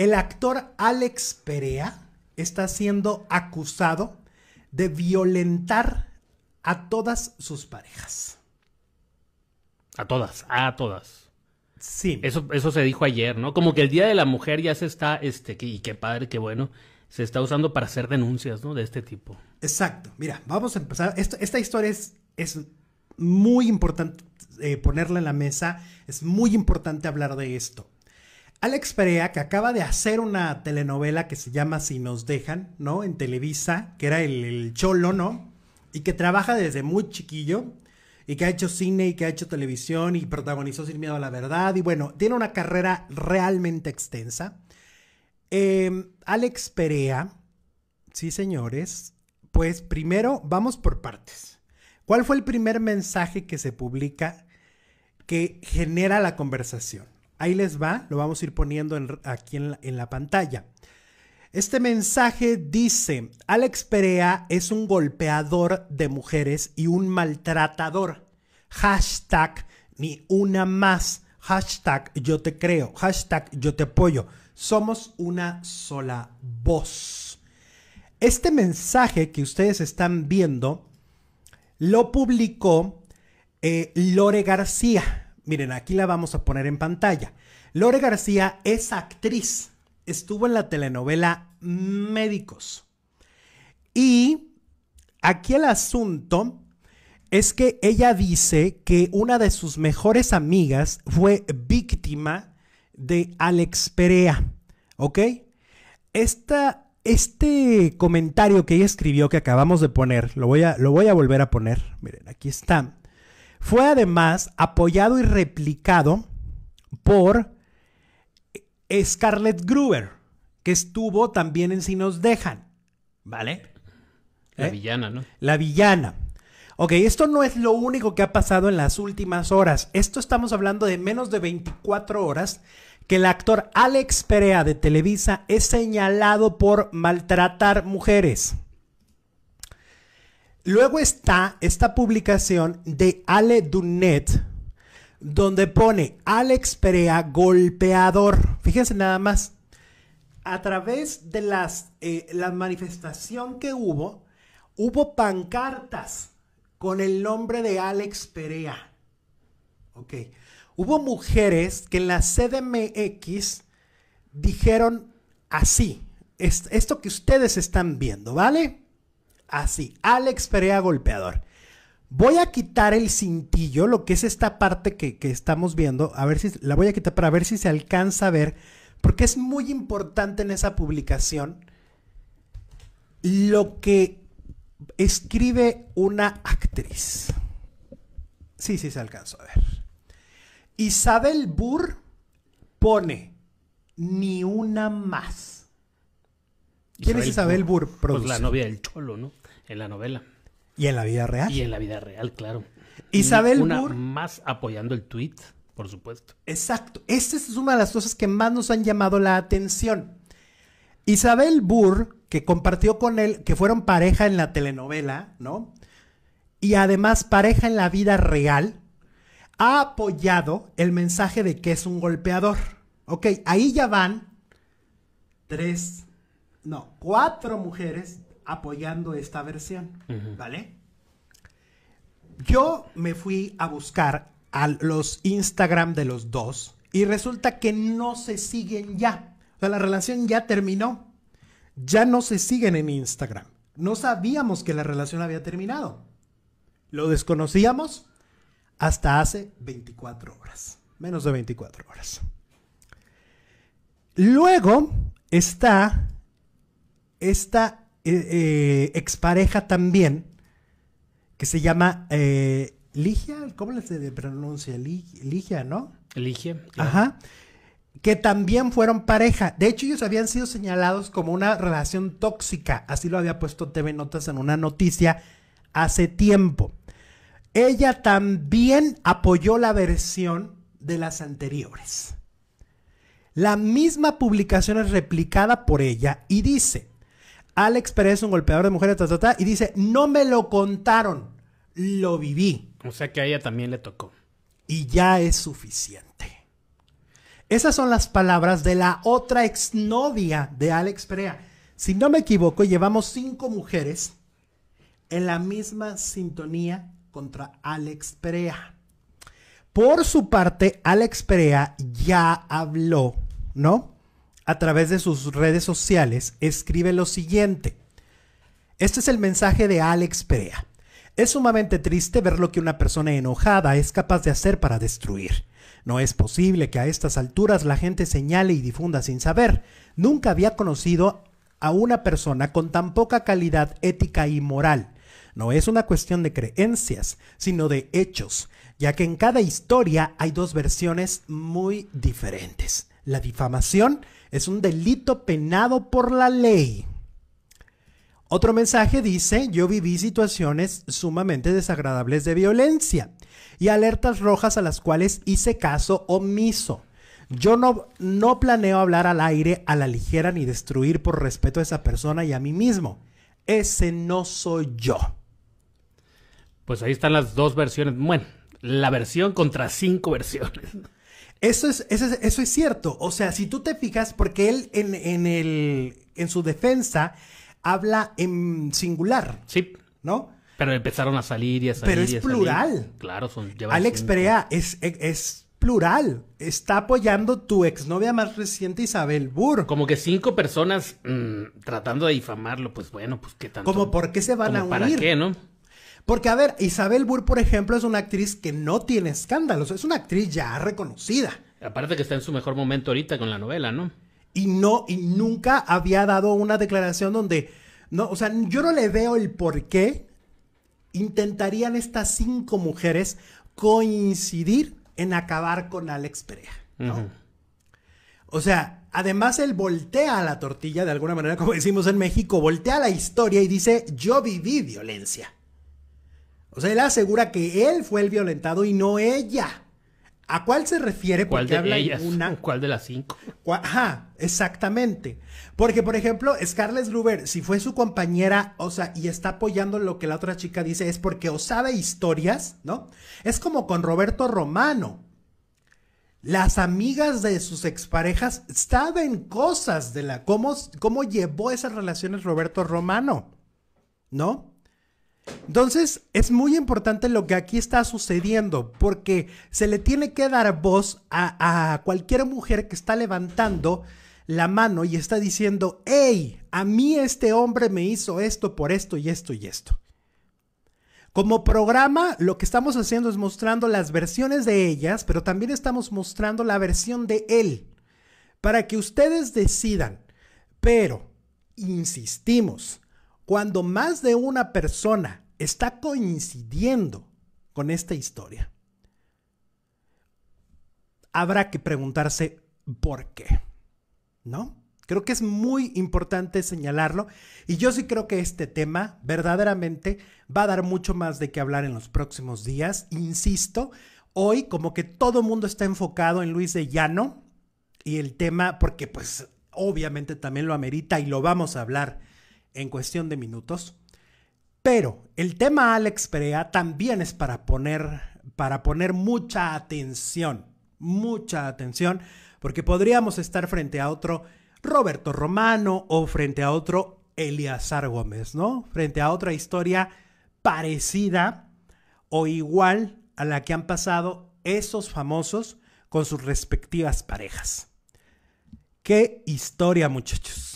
El actor Alex Perea está siendo acusado de violentar a todas sus parejas. A todas, a todas. Sí. Eso, eso se dijo ayer, ¿no? Como que el Día de la Mujer ya se está, este, y qué padre, qué bueno, se está usando para hacer denuncias, ¿no? De este tipo. Exacto. Mira, vamos a empezar. esta historia es, es muy importante eh, ponerla en la mesa. Es muy importante hablar de esto. Alex Perea, que acaba de hacer una telenovela que se llama Si nos dejan, ¿no? En Televisa, que era el, cholo, ¿no? Y que trabaja desde muy chiquillo, y que ha hecho cine y que ha hecho televisión y protagonizó Sin Miedo a la Verdad. Y bueno, tiene una carrera realmente extensa. Em, Alex Perea, sí señores, pues primero vamos por partes. ¿Cuál fue el primer mensaje que se publica que genera la conversación? Ahí les va, lo vamos a ir poniendo aquí en la, pantalla. Este mensaje dice, Alex Perea es un golpeador de mujeres y un maltratador. Hashtag ni una más. Hashtag yo te creo. Hashtag yo te apoyo. Somos una sola voz. Este mensaje que ustedes están viendo lo publicó eh, Lore García. Miren, aquí la vamos a poner en pantalla. Lore García es actriz. Estuvo en la telenovela Médicos. Y aquí el asunto es que ella dice que una de sus mejores amigas fue víctima de Alex Perea. ¿Ok? este comentario que ella escribió que acabamos de poner, lo voy a, lo voy a volver a poner. Miren, aquí está. Fue además apoyado y replicado por Scarlett Gruber, que estuvo también en Si nos dejan, ¿vale? La ¿Eh? villana, ¿no? La villana. Ok, esto no es lo único que ha pasado en las últimas horas. Esto estamos hablando de menos de 24 horas que el actor Alex Perea de Televisa es señalado por maltratar mujeres. Luego está esta publicación de Ale Dunet, donde pone Alex Perea golpeador. Fíjense nada más. A través de las, eh, la manifestación que hubo, hubo pancartas con el nombre de Alex Perea. Ok. Hubo mujeres que en la CDMX dijeron así, esto que ustedes están viendo, ¿vale? Así, Alex Perea golpeador. Voy a quitar el cintillo, lo que es esta parte que, estamos viendo. A ver si la voy a quitar para ver si se alcanza a ver. Porque es muy importante en esa publicación lo que escribe una actriz. Sí, sí se alcanzó a ver. Isabel Burr pone ni una más. ¿Quién es Isabel Burr? Burr pues la novia del Cholo, ¿no? En la novela. Y en la vida real. Y en la vida real, claro. Isabel Una Más apoyando el tweet, por supuesto. Exacto. Esta es una de las cosas que más nos han llamado la atención. Isabel Burr, que compartió con él, que fueron pareja en la telenovela, ¿no? Y además pareja en la vida real, ha apoyado el mensaje de que es un golpeador. Ok, ahí ya van tres, no, cuatro mujeres apoyando esta versión, ¿vale? Yo me fui a buscar a los Instagram de los dos y resulta que no se siguen ya. O sea, la relación ya terminó. Ya no se siguen en Instagram. No sabíamos que la relación había terminado. Lo desconocíamos hasta hace 24 horas. Menos de 24 horas. Luego está esta eh, eh, expareja también, que se llama eh, Ligia, ¿cómo se pronuncia? Ligia, ¿no? Ligia. Ajá. Que también fueron pareja. De hecho, ellos habían sido señalados como una relación tóxica. Así lo había puesto TV Notas en una noticia hace tiempo. Ella también apoyó la versión de las anteriores. La misma publicación es replicada por ella y dice, Alex es un golpeador de mujeres, ta, y dice, no me lo contaron, lo viví. O sea que a ella también le tocó. Y ya es suficiente. Esas son las palabras de la otra exnovia de Alex Perea. Si no me equivoco, llevamos cinco mujeres en la misma sintonía contra Alex Perea. Por su parte, Alex Perea ya habló, ¿no? a través de sus redes sociales, escribe lo siguiente. Este es el mensaje de Alex Perea. Es sumamente triste ver lo que una persona enojada es capaz de hacer para destruir. No es posible que a estas alturas la gente señale y difunda sin saber. Nunca había conocido a una persona con tan poca calidad ética y moral. No es una cuestión de creencias, sino de hechos, ya que en cada historia hay dos versiones muy diferentes. La difamación es un delito penado por la ley. Otro mensaje dice, yo viví situaciones sumamente desagradables de violencia y alertas rojas a las cuales hice caso omiso. Yo no, no planeo hablar al aire a la ligera ni destruir por respeto a esa persona y a mí mismo. Ese no soy yo. Pues ahí están las dos versiones. Bueno, la versión contra cinco versiones. Eso es, eso es, eso es cierto. O sea, si tú te fijas, porque él en, en, el, en su defensa habla en singular. Sí. ¿No? Pero empezaron a salir y a salir. Pero es plural. Claro, son. Alex Perea es, es, plural. Está apoyando tu exnovia más reciente, Isabel Burr. Como que cinco personas mm, tratando de difamarlo, pues bueno, pues qué tanto. Como por qué se van a unir. ¿Para qué, no? Porque, a ver, Isabel Burr, por ejemplo, es una actriz que no tiene escándalos, es una actriz ya reconocida. Aparte que está en su mejor momento ahorita con la novela, ¿no? Y no, y nunca había dado una declaración donde, no, o sea, yo no le veo el por qué intentarían estas cinco mujeres coincidir en acabar con Alex Perea, ¿no? O sea, además él voltea la tortilla de alguna manera, como decimos en México, voltea la historia y dice, yo viví violencia. O sea, él asegura que él fue el violentado y no ella. ¿A cuál se refiere? ¿Cuál Porque de habla ellas? Una... ¿Cuál de las cinco? Ajá, exactamente. Porque, por ejemplo, Scarlett Gruber, si fue su compañera, o sea, y está apoyando lo que la otra chica dice, es porque o sabe historias, ¿no? Es como con Roberto Romano. Las amigas de sus exparejas saben cosas de la... cómo, cómo llevó esas relaciones Roberto Romano, ¿no? Entonces, es muy importante lo que aquí está sucediendo, porque se le tiene que dar voz a, cualquier mujer que está levantando la mano y está diciendo, hey, a mí este hombre me hizo esto por esto y esto y esto. Como programa, lo que estamos haciendo es mostrando las versiones de ellas, pero también estamos mostrando la versión de él, para que ustedes decidan. Pero, insistimos, cuando más de una persona está coincidiendo con esta historia, habrá que preguntarse por qué, ¿no? Creo que es muy importante señalarlo y yo sí creo que este tema verdaderamente va a dar mucho más de qué hablar en los próximos días. Insisto, hoy como que todo el mundo está enfocado en Luis de Llano y el tema, porque pues obviamente también lo amerita y lo vamos a hablar en cuestión de minutos. Pero el tema Alex Perea también es para poner, para poner mucha atención, mucha atención, porque podríamos estar frente a otro Roberto Romano o frente a otro Eliazar Gómez, ¿no? Frente a otra historia parecida o igual a la que han pasado esos famosos con sus respectivas parejas. ¡Qué historia, muchachos!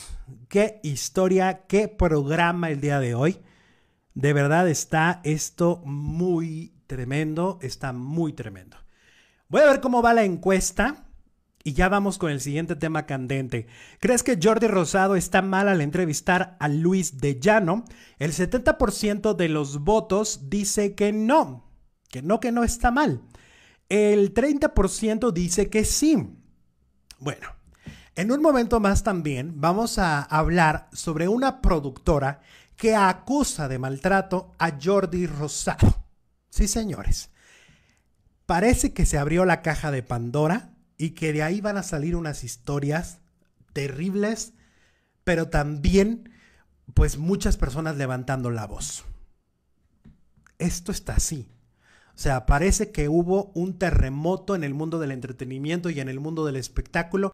qué historia, qué programa el día de hoy. De verdad está esto muy tremendo, está muy tremendo. Voy a ver cómo va la encuesta y ya vamos con el siguiente tema candente. ¿Crees que Jordi Rosado está mal al entrevistar a Luis de Llano? El 70% de los votos dice que no, que no, que no está mal. El 30% dice que sí. Bueno, en un momento más también vamos a hablar sobre una productora que acusa de maltrato a Jordi Rosado. Sí, señores. Parece que se abrió la caja de Pandora y que de ahí van a salir unas historias terribles, pero también pues muchas personas levantando la voz. Esto está así. O sea, parece que hubo un terremoto en el mundo del entretenimiento y en el mundo del espectáculo